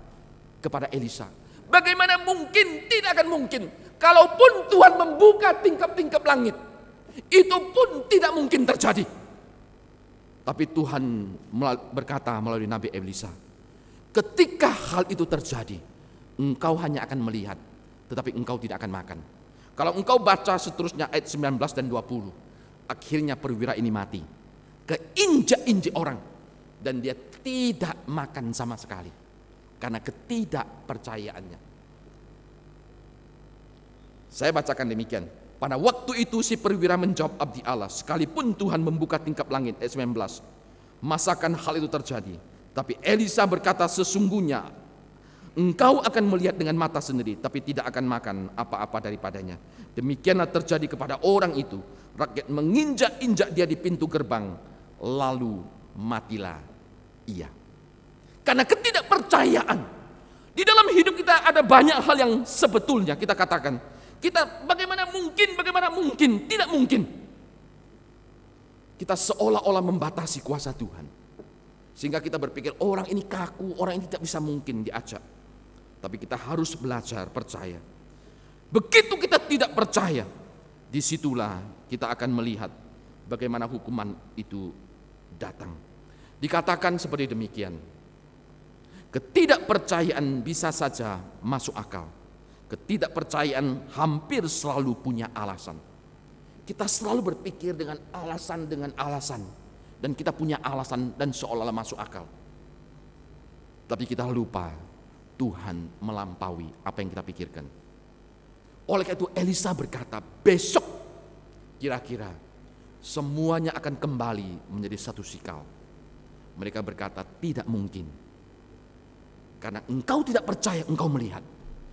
kepada Elisa, bagaimana mungkin? Tidak akan mungkin. Kalaupun Tuhan membuka tingkap-tingkap langit, itu pun tidak mungkin terjadi. Tapi Tuhan berkata melalui Nabi Elisa, ketika hal itu terjadi, engkau hanya akan melihat, tetapi engkau tidak akan makan. Kalau engkau baca seterusnya ayat 19 dan 20, akhirnya perwira ini mati. Keinjak-injak orang dan dia tidak makan sama sekali karena ketidakpercayaannya. Saya bacakan demikian. Pada waktu itu si perwira menjawab abdi Allah, sekalipun Tuhan membuka tingkap langit ayat 19. Masakan hal itu terjadi, tapi Elisa berkata sesungguhnya Engkau akan melihat dengan mata sendiri, tapi tidak akan makan apa-apa daripadanya. Demikianlah terjadi kepada orang itu. Rakyat menginjak-injak dia di pintu gerbang, lalu matilah ia. Karena ketidakpercayaan di dalam hidup kita ada banyak hal yang sebetulnya kita katakan kita bagaimana mungkin bagaimana mungkin tidak mungkin kita seolah-olah membatasi kuasa Tuhan sehingga kita berpikir orang ini kaku orang ini tidak bisa mungkin diajak tapi kita harus belajar percaya. Begitu kita tidak percaya, disitulah kita akan melihat bagaimana hukuman itu datang. Dikatakan seperti demikian. Ketidakpercayaan bisa saja masuk akal. Ketidakpercayaan hampir selalu punya alasan. Kita selalu berpikir dengan alasan dengan alasan dan kita punya alasan dan seolah-olah masuk akal. Tapi kita lupa Tuhan melampaui apa yang kita pikirkan. Oleh karena itu Elisa berkata, besok kira-kira semuanya akan kembali menjadi satu sikal. Mereka berkata, tidak mungkin. Karena engkau tidak percaya, engkau melihat.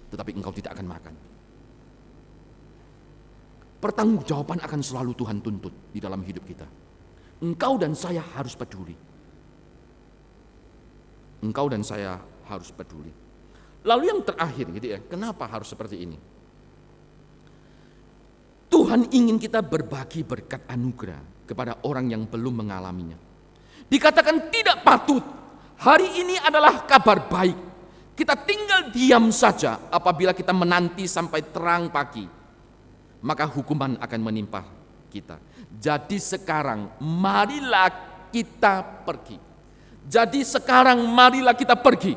Tetapi engkau tidak akan makan. Pertanggungjawaban akan selalu Tuhan tuntut di dalam hidup kita. Engkau dan saya harus peduli. Engkau dan saya harus peduli. Lalu yang terakhir gitu ya, kenapa harus seperti ini? Tuhan ingin kita berbagi berkat anugerah kepada orang yang belum mengalaminya. Dikatakan tidak patut. Hari ini adalah kabar baik. Kita tinggal diam saja apabila kita menanti sampai terang pagi. Maka hukuman akan menimpa kita. Jadi sekarang marilah kita pergi. Jadi sekarang marilah kita pergi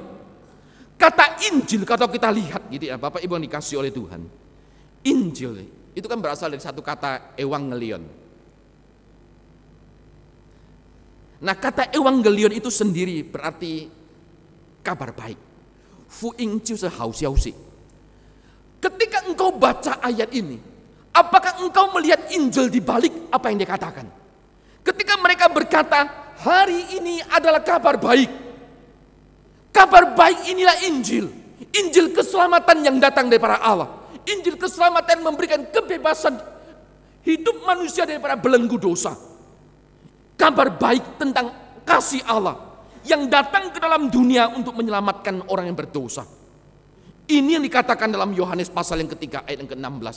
Kata Injil kalau kita lihat gitu ya Bapak Ibu yang dikasih oleh Tuhan. Injil itu kan berasal dari satu kata ewangelion. Nah kata ewangelion itu sendiri berarti kabar baik. Fu ingciu sehausi-hausi. Ketika engkau baca ayat ini, apakah engkau melihat Injil di balik apa yang dikatakan? Ketika mereka berkata, hari ini adalah kabar baik Kabar baik inilah Injil. Injil keselamatan yang datang dari para Allah. Injil keselamatan memberikan kebebasan hidup manusia daripada belenggu dosa. Kabar baik tentang kasih Allah yang datang ke dalam dunia untuk menyelamatkan orang yang berdosa. Ini yang dikatakan dalam Yohanes pasal yang ketiga ayat yang ke-16.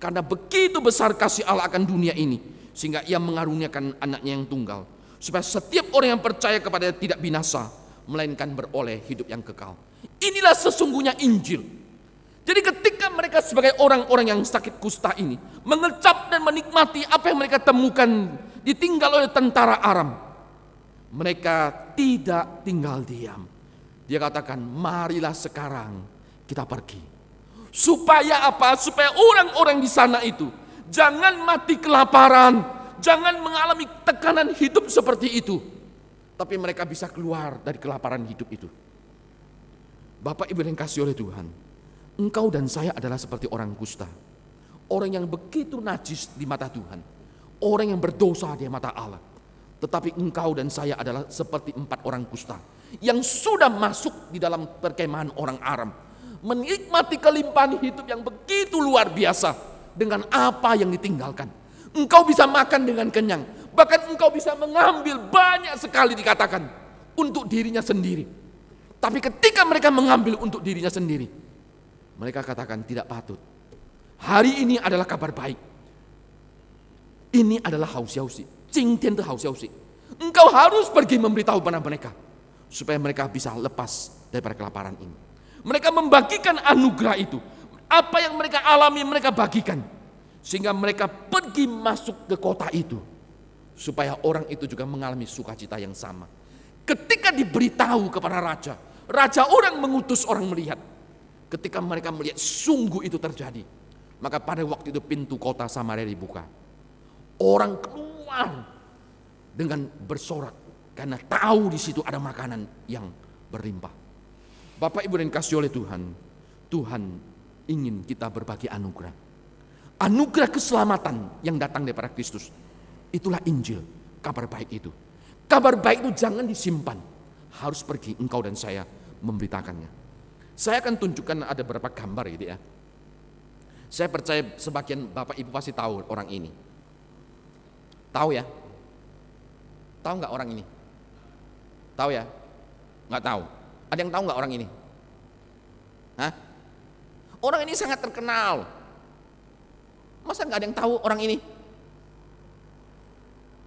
Karena begitu besar kasih Allah akan dunia ini sehingga ia mengaruniakan anaknya yang tunggal supaya setiap orang yang percaya kepada tidak binasa melainkan beroleh hidup yang kekal. Inilah sesungguhnya Injil. Jadi ketika mereka sebagai orang-orang yang sakit kusta ini mengecap dan menikmati apa yang mereka temukan ditinggal oleh tentara Aram, mereka tidak tinggal diam. Dia katakan, "Marilah sekarang kita pergi." Supaya apa? Supaya orang-orang di sana itu jangan mati kelaparan, jangan mengalami tekanan hidup seperti itu tapi mereka bisa keluar dari kelaparan hidup itu. Bapak Ibu yang kasih oleh Tuhan, engkau dan saya adalah seperti orang kusta. Orang yang begitu najis di mata Tuhan. Orang yang berdosa di mata Allah. Tetapi engkau dan saya adalah seperti empat orang kusta. Yang sudah masuk di dalam perkemahan orang Aram. Menikmati kelimpahan hidup yang begitu luar biasa. Dengan apa yang ditinggalkan. Engkau bisa makan dengan kenyang Bahkan engkau bisa mengambil banyak sekali dikatakan untuk dirinya sendiri. Tapi ketika mereka mengambil untuk dirinya sendiri, mereka katakan tidak patut. Hari ini adalah kabar baik. Ini adalah hausi yausi. tian itu haus yausi. Engkau harus pergi memberitahu kepada mereka. Supaya mereka bisa lepas daripada kelaparan ini. Mereka membagikan anugerah itu. Apa yang mereka alami mereka bagikan. Sehingga mereka pergi masuk ke kota itu supaya orang itu juga mengalami sukacita yang sama. Ketika diberitahu kepada raja, raja orang mengutus orang melihat. Ketika mereka melihat sungguh itu terjadi, maka pada waktu itu pintu kota Samaria dibuka. Orang keluar dengan bersorak karena tahu di situ ada makanan yang berlimpah. Bapak Ibu dan kasih oleh Tuhan, Tuhan ingin kita berbagi anugerah. Anugerah keselamatan yang datang daripada Kristus Itulah Injil, kabar baik itu. Kabar baik itu jangan disimpan. Harus pergi engkau dan saya memberitakannya. Saya akan tunjukkan ada beberapa gambar gitu ya. Saya percaya sebagian Bapak Ibu pasti tahu orang ini. Tahu ya? Tahu nggak orang ini? Tahu ya? Nggak tahu. Ada yang tahu nggak orang ini? Hah? Orang ini sangat terkenal. Masa nggak ada yang tahu orang ini?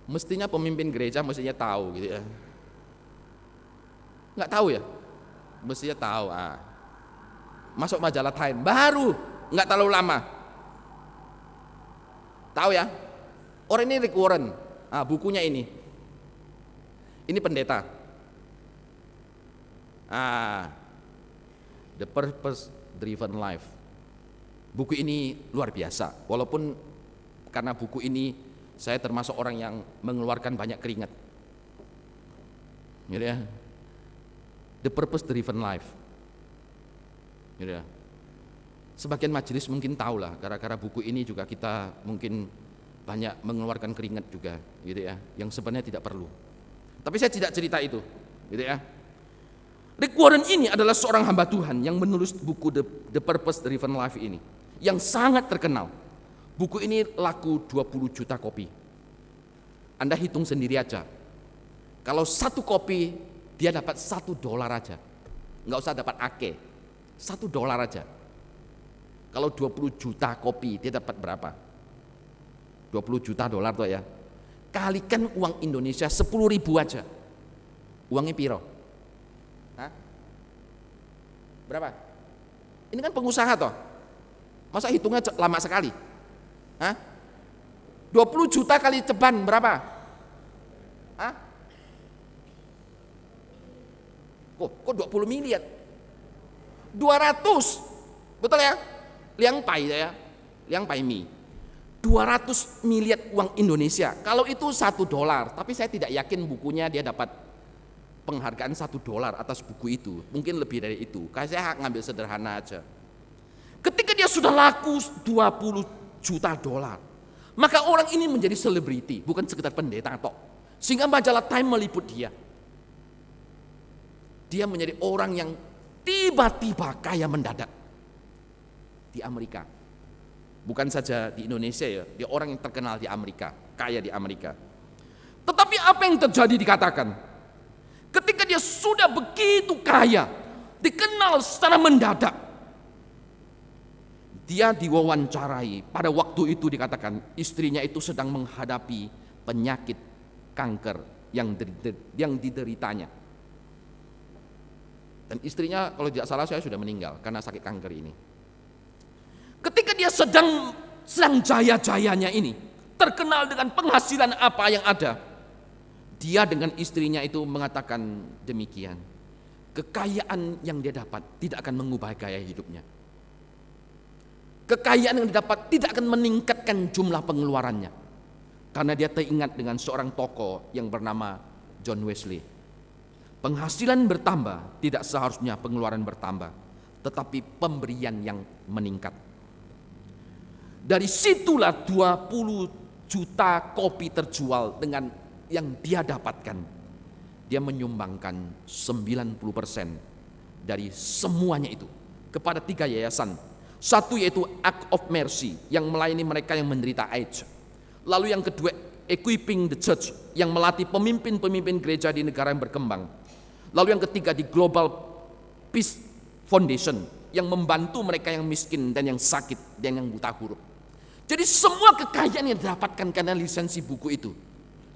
mestinya pemimpin gereja mestinya tahu gitu ya nggak tahu ya mestinya tahu ah masuk majalah Time baru nggak terlalu lama tahu ya orang ini Rick Warren ah bukunya ini ini pendeta ah the purpose driven life buku ini luar biasa walaupun karena buku ini saya termasuk orang yang mengeluarkan banyak keringat. Gitu ya. The purpose driven life. Gitu ya. Sebagian majelis mungkin tahu lah, gara-gara buku ini juga kita mungkin banyak mengeluarkan keringat juga, gitu ya, yang sebenarnya tidak perlu. Tapi saya tidak cerita itu, gitu ya. Rick Warren ini adalah seorang hamba Tuhan yang menulis buku The, The Purpose Driven Life ini yang sangat terkenal. Buku ini laku 20 juta kopi. Anda hitung sendiri aja. Kalau satu kopi, dia dapat satu dolar aja. Nggak usah dapat ake. Satu dolar aja. Kalau 20 juta kopi, dia dapat berapa? 20 juta dolar tuh ya. Kalikan uang Indonesia 10 ribu aja. Uangnya piro? Hah? Berapa? Ini kan pengusaha toh. Masa hitungnya lama sekali? Hah? 20 juta kali ceban berapa? Hah? Kok, kok 20 miliar? 200 Betul ya? Liang pai ya Liang pai mi 200 miliar uang Indonesia Kalau itu satu dolar Tapi saya tidak yakin bukunya dia dapat penghargaan satu dolar atas buku itu mungkin lebih dari itu Kasih saya ngambil sederhana aja ketika dia sudah laku 20 juta dolar. Maka orang ini menjadi selebriti, bukan sekedar pendeta atau Sehingga majalah Time meliput dia. Dia menjadi orang yang tiba-tiba kaya mendadak di Amerika. Bukan saja di Indonesia ya, dia orang yang terkenal di Amerika, kaya di Amerika. Tetapi apa yang terjadi dikatakan? Ketika dia sudah begitu kaya, dikenal secara mendadak, dia diwawancarai. Pada waktu itu dikatakan istrinya itu sedang menghadapi penyakit kanker yang yang dideritanya. Dan istrinya kalau tidak salah saya sudah meninggal karena sakit kanker ini. Ketika dia sedang sedang jaya-jayanya ini, terkenal dengan penghasilan apa yang ada, dia dengan istrinya itu mengatakan demikian. Kekayaan yang dia dapat tidak akan mengubah gaya hidupnya kekayaan yang didapat tidak akan meningkatkan jumlah pengeluarannya. Karena dia teringat dengan seorang tokoh yang bernama John Wesley. Penghasilan bertambah tidak seharusnya pengeluaran bertambah, tetapi pemberian yang meningkat. Dari situlah 20 juta kopi terjual dengan yang dia dapatkan. Dia menyumbangkan 90% dari semuanya itu kepada tiga yayasan satu yaitu act of mercy yang melayani mereka yang menderita AIDS. Lalu yang kedua equipping the church yang melatih pemimpin-pemimpin gereja di negara yang berkembang. Lalu yang ketiga di Global Peace Foundation yang membantu mereka yang miskin dan yang sakit dan yang buta huruf. Jadi semua kekayaan yang didapatkan karena lisensi buku itu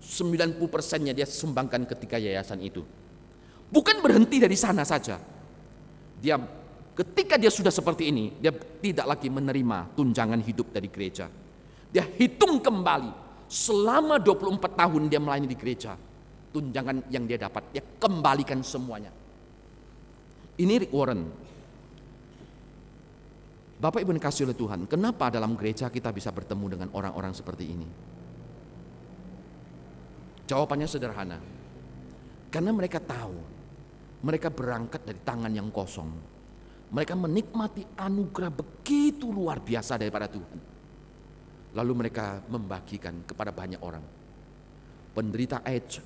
90 persennya dia sumbangkan ketika yayasan itu. Bukan berhenti dari sana saja. Dia Ketika dia sudah seperti ini, dia tidak lagi menerima tunjangan hidup dari gereja. Dia hitung kembali selama 24 tahun dia melayani di gereja. Tunjangan yang dia dapat, dia kembalikan semuanya. Ini Rick Warren. Bapak Ibu dikasih oleh Tuhan, kenapa dalam gereja kita bisa bertemu dengan orang-orang seperti ini? Jawabannya sederhana. Karena mereka tahu mereka berangkat dari tangan yang kosong mereka menikmati anugerah begitu luar biasa daripada Tuhan. Lalu mereka membagikan kepada banyak orang. Penderita AIDS,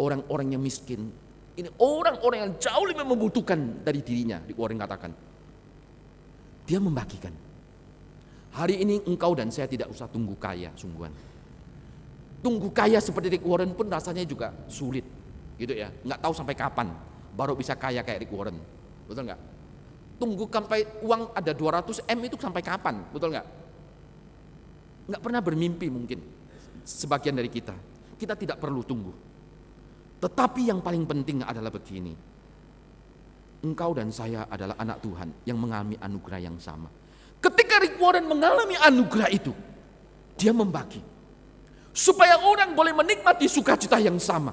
orang-orang yang miskin, ini orang-orang yang jauh lebih membutuhkan dari dirinya, yang katakan. Dia membagikan. Hari ini engkau dan saya tidak usah tunggu kaya sungguhan. Tunggu kaya seperti Rick Warren pun rasanya juga sulit. Gitu ya, nggak tahu sampai kapan baru bisa kaya kayak Rick Warren. Betul nggak? tunggu sampai uang ada 200 M itu sampai kapan, betul nggak? Nggak pernah bermimpi mungkin sebagian dari kita. Kita tidak perlu tunggu. Tetapi yang paling penting adalah begini. Engkau dan saya adalah anak Tuhan yang mengalami anugerah yang sama. Ketika Rick Warren mengalami anugerah itu, dia membagi. Supaya orang boleh menikmati sukacita yang sama.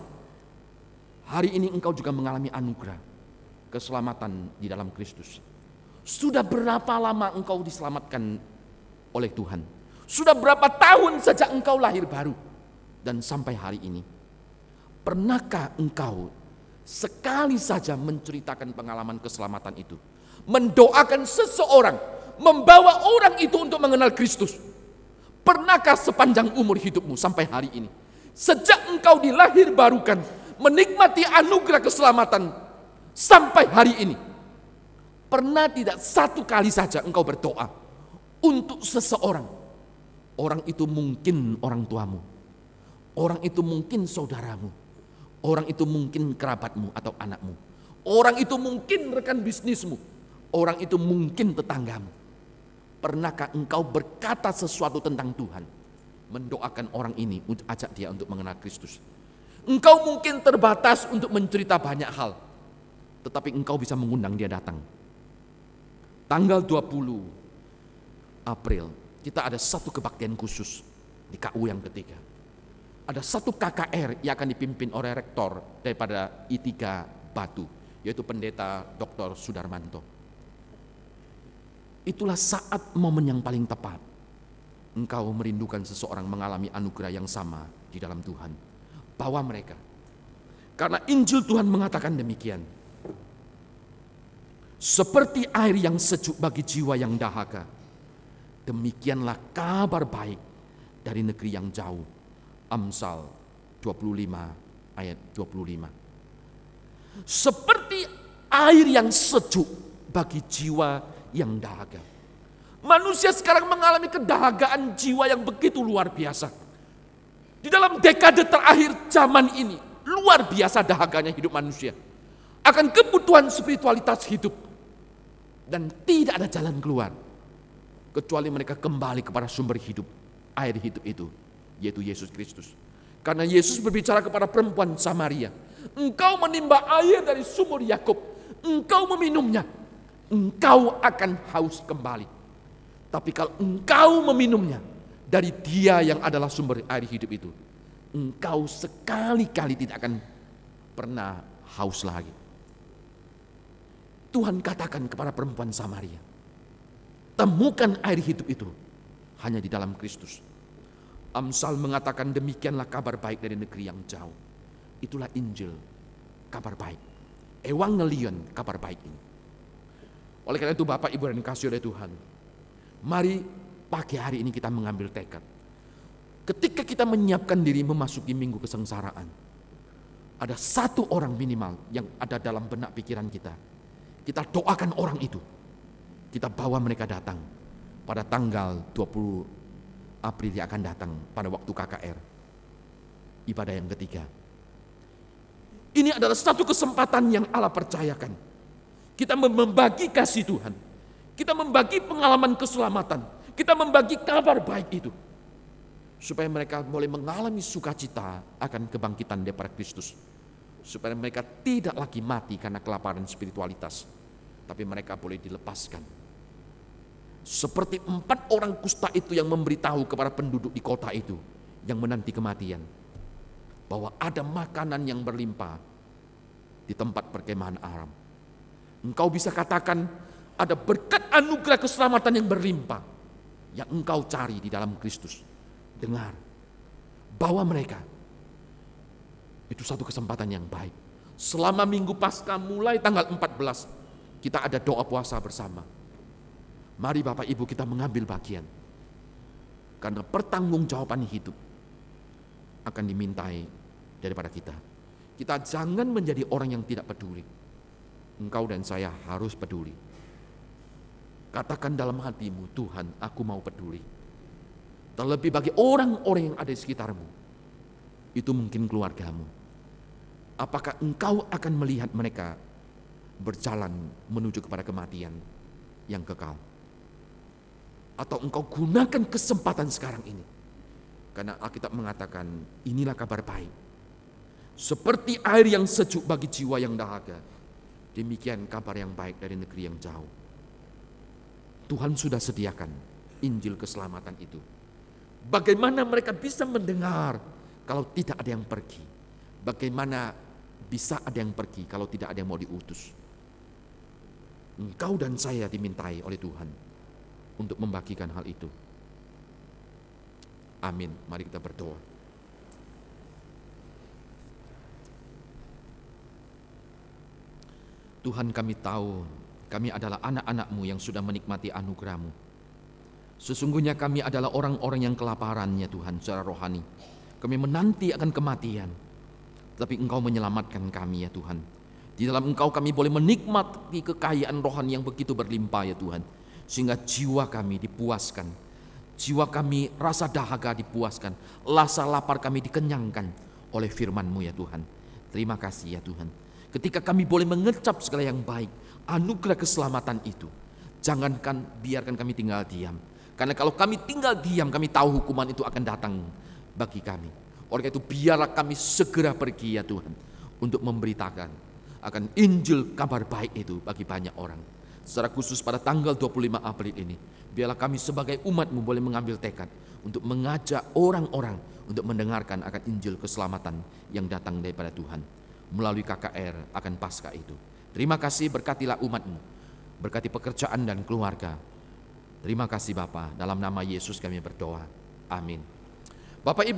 Hari ini engkau juga mengalami anugerah keselamatan di dalam Kristus. Sudah berapa lama engkau diselamatkan oleh Tuhan? Sudah berapa tahun sejak engkau lahir baru dan sampai hari ini? Pernahkah engkau sekali saja menceritakan pengalaman keselamatan itu? Mendoakan seseorang, membawa orang itu untuk mengenal Kristus. Pernahkah sepanjang umur hidupmu sampai hari ini? Sejak engkau dilahir barukan, menikmati anugerah keselamatan sampai hari ini Pernah tidak satu kali saja engkau berdoa untuk seseorang? Orang itu mungkin orang tuamu. Orang itu mungkin saudaramu. Orang itu mungkin kerabatmu atau anakmu. Orang itu mungkin rekan bisnismu. Orang itu mungkin tetanggamu. Pernahkah engkau berkata sesuatu tentang Tuhan? Mendoakan orang ini, ajak dia untuk mengenal Kristus. Engkau mungkin terbatas untuk mencerita banyak hal. Tetapi engkau bisa mengundang dia datang tanggal 20 April kita ada satu kebaktian khusus di KU yang ketiga. Ada satu KKR yang akan dipimpin oleh rektor daripada i Batu, yaitu pendeta Dr. Sudarmanto. Itulah saat momen yang paling tepat. Engkau merindukan seseorang mengalami anugerah yang sama di dalam Tuhan. Bawa mereka. Karena Injil Tuhan mengatakan demikian seperti air yang sejuk bagi jiwa yang dahaga. Demikianlah kabar baik dari negeri yang jauh. Amsal 25 ayat 25. Seperti air yang sejuk bagi jiwa yang dahaga. Manusia sekarang mengalami kedahagaan jiwa yang begitu luar biasa. Di dalam dekade terakhir zaman ini, luar biasa dahaganya hidup manusia. Akan kebutuhan spiritualitas hidup dan tidak ada jalan keluar kecuali mereka kembali kepada sumber hidup air hidup itu yaitu Yesus Kristus karena Yesus berbicara kepada perempuan Samaria engkau menimba air dari sumur Yakub engkau meminumnya engkau akan haus kembali tapi kalau engkau meminumnya dari dia yang adalah sumber air hidup itu engkau sekali-kali tidak akan pernah haus lagi Tuhan katakan kepada perempuan Samaria, temukan air hidup itu hanya di dalam Kristus. Amsal mengatakan demikianlah kabar baik dari negeri yang jauh. Itulah Injil, kabar baik. ngelion kabar baik ini. Oleh karena itu Bapak, Ibu, dan kasih oleh Tuhan. Mari pagi hari ini kita mengambil tekad. Ketika kita menyiapkan diri memasuki minggu kesengsaraan. Ada satu orang minimal yang ada dalam benak pikiran kita kita doakan orang itu. Kita bawa mereka datang pada tanggal 20 April dia akan datang pada waktu KKR. Ibadah yang ketiga. Ini adalah satu kesempatan yang Allah percayakan. Kita membagi kasih Tuhan. Kita membagi pengalaman keselamatan. Kita membagi kabar baik itu. Supaya mereka boleh mengalami sukacita akan kebangkitan daripada Kristus. Supaya mereka tidak lagi mati karena kelaparan spiritualitas tapi mereka boleh dilepaskan. Seperti empat orang kusta itu yang memberitahu kepada penduduk di kota itu yang menanti kematian bahwa ada makanan yang berlimpah di tempat perkemahan Aram. Engkau bisa katakan ada berkat anugerah keselamatan yang berlimpah yang engkau cari di dalam Kristus. Dengar, bawa mereka. Itu satu kesempatan yang baik. Selama minggu pasca mulai tanggal 14 kita ada doa puasa bersama. Mari Bapak Ibu kita mengambil bagian. Karena pertanggungjawaban hidup akan dimintai daripada kita. Kita jangan menjadi orang yang tidak peduli. Engkau dan saya harus peduli. Katakan dalam hatimu, Tuhan, aku mau peduli. Terlebih bagi orang-orang yang ada di sekitarmu. Itu mungkin keluargamu. Apakah engkau akan melihat mereka berjalan menuju kepada kematian yang kekal. Atau engkau gunakan kesempatan sekarang ini. Karena Alkitab mengatakan inilah kabar baik. Seperti air yang sejuk bagi jiwa yang dahaga. Demikian kabar yang baik dari negeri yang jauh. Tuhan sudah sediakan Injil keselamatan itu. Bagaimana mereka bisa mendengar kalau tidak ada yang pergi? Bagaimana bisa ada yang pergi kalau tidak ada yang mau diutus? Engkau dan saya dimintai oleh Tuhan untuk membagikan hal itu. Amin. Mari kita berdoa. Tuhan kami tahu kami adalah anak-anakmu yang sudah menikmati anugerahmu. Sesungguhnya kami adalah orang-orang yang kelaparannya Tuhan secara rohani. Kami menanti akan kematian. Tapi engkau menyelamatkan kami ya Tuhan di dalam Engkau kami boleh menikmati kekayaan rohani yang begitu berlimpah ya Tuhan. Sehingga jiwa kami dipuaskan. Jiwa kami rasa dahaga dipuaskan. Rasa lapar kami dikenyangkan oleh firman-Mu ya Tuhan. Terima kasih ya Tuhan. Ketika kami boleh mengecap segala yang baik, anugerah keselamatan itu. Jangankan biarkan kami tinggal diam. Karena kalau kami tinggal diam, kami tahu hukuman itu akan datang bagi kami. Oleh itu biarlah kami segera pergi ya Tuhan untuk memberitakan akan Injil kabar baik itu bagi banyak orang. Secara khusus pada tanggal 25 April ini, biarlah kami sebagai umatmu boleh mengambil tekad untuk mengajak orang-orang untuk mendengarkan akan Injil keselamatan yang datang daripada Tuhan melalui KKR akan pasca itu. Terima kasih berkatilah umatmu, berkati pekerjaan dan keluarga. Terima kasih bapak dalam nama Yesus kami berdoa. Amin. Bapak Ibu